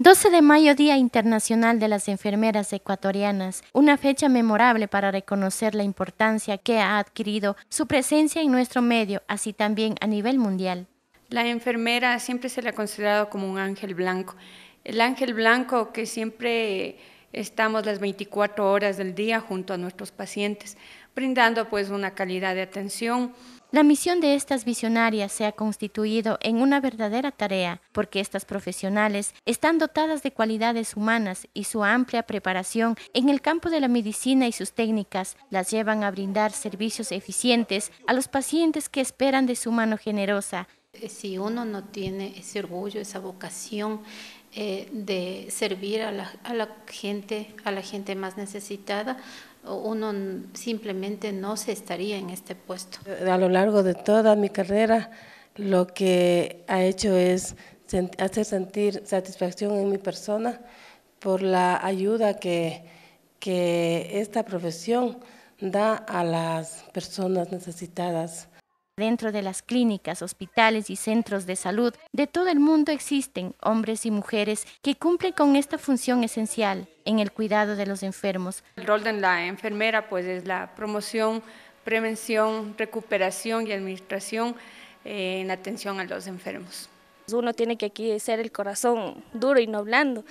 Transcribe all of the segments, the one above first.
12 de mayo, Día Internacional de las Enfermeras Ecuatorianas, una fecha memorable para reconocer la importancia que ha adquirido su presencia en nuestro medio, así también a nivel mundial. La enfermera siempre se le ha considerado como un ángel blanco, el ángel blanco que siempre estamos las 24 horas del día junto a nuestros pacientes, brindando pues una calidad de atención la misión de estas visionarias se ha constituido en una verdadera tarea, porque estas profesionales están dotadas de cualidades humanas y su amplia preparación en el campo de la medicina y sus técnicas las llevan a brindar servicios eficientes a los pacientes que esperan de su mano generosa. Si uno no tiene ese orgullo, esa vocación, eh, de servir a la, gente, a la gente más necesitada, uno simplemente no se estaría en este puesto. A lo largo de toda mi carrera, lo que ha hecho es hacer sentir satisfacción en mi persona por la ayuda que esta profesión da a las personas necesitadas. Dentro de las clínicas, hospitales y centros de salud de todo el mundo existen hombres y mujeres que cumplen con esta función esencial en el cuidado de los enfermos. El rol de la enfermera pues es la promoción, prevención, recuperación y administración eh, en atención a los enfermos. Uno tiene que aquí ser el corazón duro y no blando.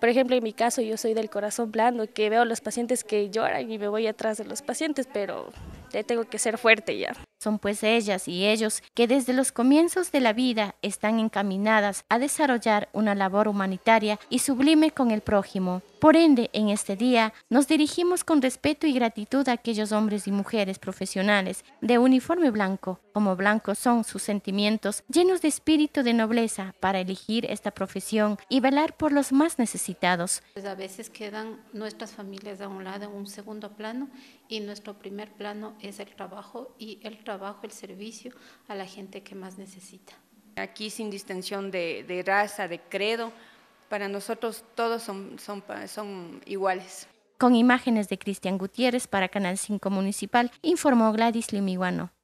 Por ejemplo, en mi caso yo soy del corazón blando, que veo a los pacientes que lloran y me voy atrás de los pacientes, pero tengo que ser fuerte ya. Son pues ellas y ellos que desde los comienzos de la vida están encaminadas a desarrollar una labor humanitaria y sublime con el prójimo, por ende, en este día nos dirigimos con respeto y gratitud a aquellos hombres y mujeres profesionales de uniforme blanco, como blancos son sus sentimientos, llenos de espíritu de nobleza para elegir esta profesión y velar por los más necesitados. Pues a veces quedan nuestras familias a un lado, en un segundo plano, y nuestro primer plano es el trabajo y el trabajo, el servicio a la gente que más necesita. Aquí sin distinción de raza, de credo, para nosotros todos son, iguales. Con imágenes de Cristian Gutiérrez para Canal 5 Municipal, informó Gladys Limiguano.